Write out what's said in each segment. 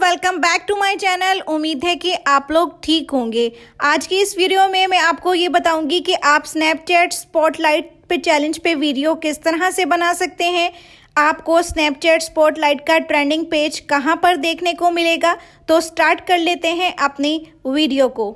welcome back to my channel उम्मीद है कि आप लोग ठीक होंगे आज की इस वीडियो में मैं आपको ये बताऊंगी कि आप स्नैपचैट स्पॉटलाइट पे चैलेंज पे वीडियो किस तरह से बना सकते हैं आपको स्नैपचैट स्पॉटलाइट का ट्रेंडिंग पेज कहाँ पर देखने को मिलेगा तो स्टार्ट कर लेते हैं अपनी वीडियो को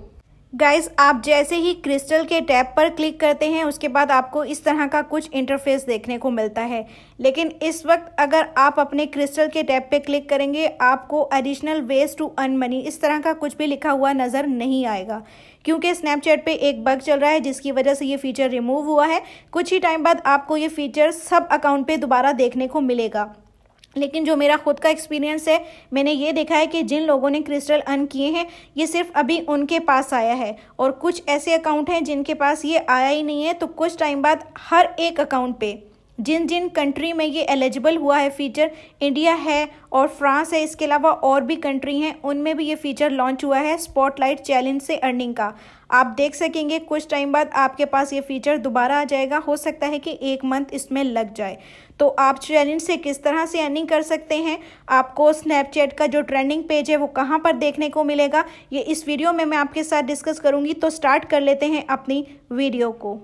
गाइज आप जैसे ही क्रिस्टल के टैब पर क्लिक करते हैं उसके बाद आपको इस तरह का कुछ इंटरफेस देखने को मिलता है लेकिन इस वक्त अगर आप अपने क्रिस्टल के टैब पे क्लिक करेंगे आपको additional ways to earn money इस तरह का कुछ भी लिखा हुआ नज़र नहीं आएगा क्योंकि स्नैपचैट पे एक बग चल रहा है जिसकी वजह से ये फीचर रिमूव हुआ है कुछ ही टाइम बाद आपको ये फीचर सब अकाउंट पर दोबारा देखने को मिलेगा लेकिन जो मेरा खुद का एक्सपीरियंस है मैंने ये देखा है कि जिन लोगों ने क्रिस्टल अर्न किए हैं ये सिर्फ अभी उनके पास आया है और कुछ ऐसे अकाउंट हैं जिनके पास ये आया ही नहीं है तो कुछ टाइम बाद हर एक अकाउंट पे जिन जिन कंट्री में ये एलिजिबल हुआ है फीचर इंडिया है और फ्रांस है इसके अलावा और भी कंट्री हैं उनमें भी ये फीचर लॉन्च हुआ है स्पॉटलाइट चैलेंज से अर्निंग का आप देख सकेंगे कुछ टाइम बाद आपके पास ये फीचर दोबारा आ जाएगा हो सकता है कि एक मंथ इसमें लग जाए तो आप चैलेंज से किस तरह से अर्निंग कर सकते हैं आपको स्नैपचैट का जो ट्रेंडिंग पेज है वो कहाँ पर देखने को मिलेगा ये इस वीडियो में मैं आपके साथ डिस्कस करूँगी तो स्टार्ट कर लेते हैं अपनी वीडियो को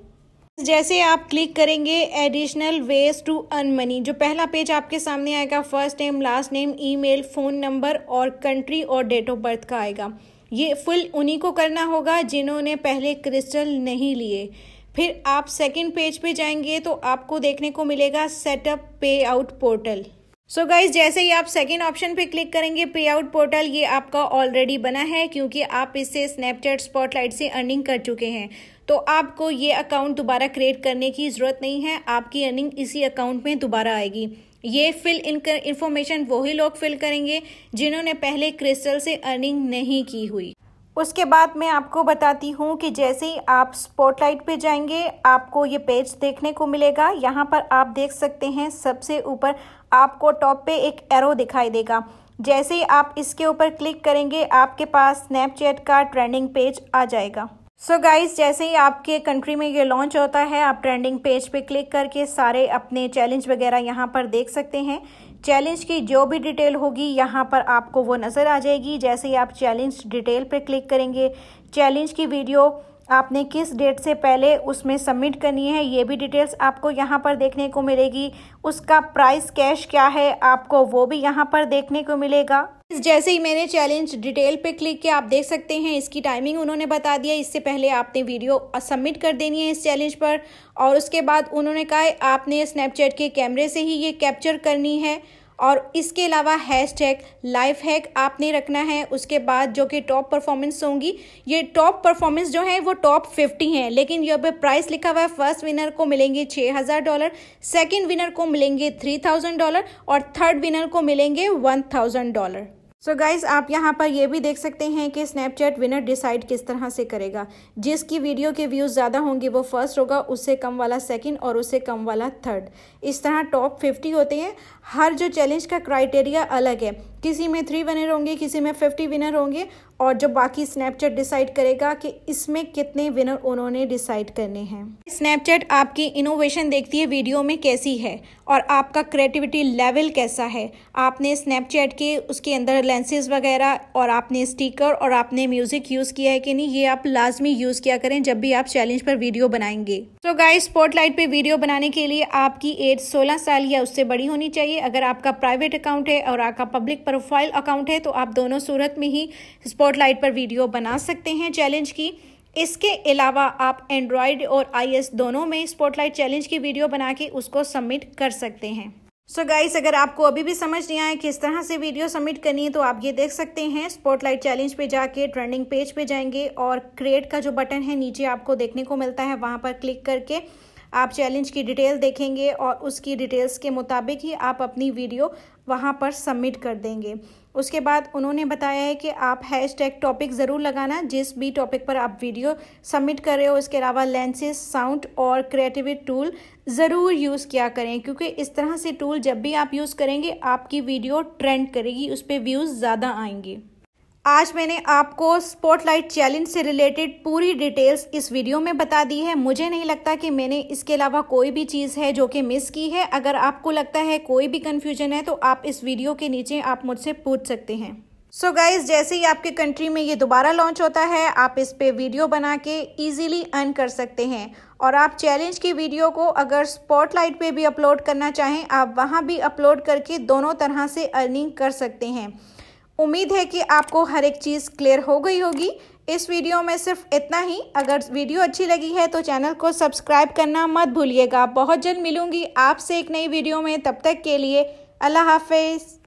जैसे आप क्लिक करेंगे additional ways to earn money जो पहला पेज आपके सामने आएगा first name last name email phone number और कंट्री और डेट ऑफ बर्थ का आएगा ये फुल उन्हीं को करना होगा जिन्होंने पहले क्रिस्टल नहीं लिए फिर आप सेकंड पेज पे जाएंगे तो आपको देखने को मिलेगा setup pay out portal so so guys जैसे ही आप सेकेंड ऑप्शन पे क्लिक करेंगे पे आउट पोर्टल ये आपका ऑलरेडी बना है क्योंकि आप इससे स्नैपचैट स्पॉटलाइट से अर्निंग कर चुके हैं तो आपको ये अकाउंट दोबारा क्रिएट करने की ज़रूरत नहीं है आपकी अर्निंग इसी अकाउंट में दोबारा आएगी ये फिल इन इन्फॉर्मेशन वही लोग फिल करेंगे जिन्होंने पहले क्रिस्टल से अर्निंग नहीं की हुई उसके बाद मैं आपको बताती हूँ कि जैसे ही आप स्पॉटलाइट पे जाएंगे आपको ये पेज देखने को मिलेगा यहाँ पर आप देख सकते हैं सबसे ऊपर आपको टॉप पे एक एरो दिखाई देगा जैसे ही आप इसके ऊपर क्लिक करेंगे आपके पास स्नैपचैट का ट्रेंडिंग पेज आ जाएगा सो so गाइज जैसे ही आपके कंट्री में ये लॉन्च होता है आप ट्रेंडिंग पेज पे क्लिक करके सारे अपने चैलेंज वगैरह यहाँ पर देख सकते हैं चैलेंज की जो भी डिटेल होगी यहाँ पर आपको वो नज़र आ जाएगी जैसे ही आप चैलेंज डिटेल पे क्लिक करेंगे चैलेंज की वीडियो आपने किस डेट से पहले उसमें सबमिट करनी है ये भी डिटेल्स आपको यहाँ पर देखने को मिलेगी उसका प्राइस कैश क्या है आपको वो भी यहाँ पर देखने को मिलेगा जैसे ही मैंने चैलेंज डिटेल पे क्लिक किया आप देख सकते हैं इसकी टाइमिंग उन्होंने बता दिया इससे पहले आपने वीडियो सबमिट कर देनी है इस चैलेंज पर और उसके बाद उन्होंने कहा आपने स्नैपचैट के कैमरे से ही ये कैप्चर करनी है और इसके अलावा हैश टैग लाइफ हैक आपने रखना है उसके बाद जो कि टॉप परफॉर्मेंस होंगी ये टॉप परफॉर्मेंस जो है वो टॉप फिफ्टी हैं लेकिन यहाँ पे प्राइस लिखा हुआ है फर्स्ट विनर को मिलेंगे छः हज़ार डॉलर सेकेंड विनर को मिलेंगे थ्री थाउजेंड डॉलर और थर्ड विनर को मिलेंगे one thousand dollar so so guys आप यहाँ पर यह भी देख सकते हैं कि स्नैपचैट विनर डिसाइड किस तरह से करेगा जिसकी वीडियो के व्यूज़ ज़्यादा होंगे वो फर्स्ट होगा उससे कम वाला सेकंड और उससे कम वाला थर्ड इस तरह टॉप 50 होते हैं हर जो चैलेंज का क्राइटेरिया अलग है किसी में थ्री विनर होंगे किसी में फिफ्टी विनर होंगे और जो बाकी स्नैपचैट डिसाइड करेगा कि इसमें कितने विनर उन्होंने डिसाइड करने हैं स्नैपचैट आपकी इनोवेशन देखती है वीडियो में कैसी है और आपका क्रिएटिविटी लेवल कैसा है आपने स्नैपचैट के उसके अंदर लेंसेज वगैरह और आपने स्टीकर और आपने म्यूज़िक यूज़ किया है कि नहीं ये आप लाजमी यूज़ किया करें जब भी आप चैलेंज पर वीडियो बनाएंगे तो गाय स्पॉटलाइट पर वीडियो बनाने के लिए आपकी एज सोलह साल या उससे बड़ी होनी चाहिए चाहिए अगर आपका प्राइवेट अकाउंट है और आपका पब्लिक प्रोफाइल अकाउंट है तो आप दोनों सूरत में ही स्पॉटलाइट पर वीडियो बना सकते हैं चैलेंज की इसके अलावा आप एंड्रॉयड और आई दोनों में स्पॉटलाइट चैलेंज की वीडियो बना के उसको सबमिट कर सकते हैं सो so गाइस अगर आपको अभी भी समझ नहीं आया किस तरह से वीडियो सबमिट करनी है तो आप ये देख सकते हैं स्पॉटलाइट चैलेंज पे जाके ट्रेंडिंग पेज पे जाएंगे और क्रिएट का जो बटन है नीचे आपको देखने को मिलता है वहाँ पर क्लिक करके आप चैलेंज की डिटेल देखेंगे और उसकी डिटेल्स के मुताबिक ही आप अपनी वीडियो वहाँ पर सबमिट कर देंगे उसके बाद उन्होंने बताया है कि आप हैश टैग टॉपिक ज़रूर लगाना जिस भी टॉपिक पर आप वीडियो सबमिट कर रहे हो इसके अलावा लेंसेज साउंड और क्रिएटिविटी टूल ज़रूर यूज़ किया करें क्योंकि इस तरह से टूल जब भी आप यूज़ करेंगे आपकी वीडियो ट्रेंड करेगी उस पर व्यूज़ ज़्यादा आएंगे आज मैंने आपको स्पॉटलाइट चैलेंज से रिलेटेड पूरी डिटेल्स इस वीडियो में बता दी है मुझे नहीं लगता कि मैंने इसके अलावा कोई भी चीज़ है जो कि मिस की है अगर आपको लगता है कोई भी कन्फ्यूजन है तो आप इस वीडियो के नीचे आप मुझसे पूछ सकते हैं सो so गाइज जैसे ही आपके कंट्री में ये दोबारा लॉन्च होता है आप इस पर वीडियो बना के ईजिली अर्न कर सकते हैं और आप चैलेंज की वीडियो को अगर स्पॉटलाइट पे भी अपलोड करना चाहें आप वहाँ भी अपलोड करके दोनों तरह से अर्निंग कर सकते हैं उम्मीद है कि आपको हर एक चीज़ क्लियर हो गई होगी इस वीडियो में सिर्फ इतना ही अगर वीडियो अच्छी लगी है तो चैनल को सब्सक्राइब करना मत भूलिएगा बहुत जल्द मिलूंगी आपसे एक नई वीडियो में तब तक के लिए अल्लाह हाफिज़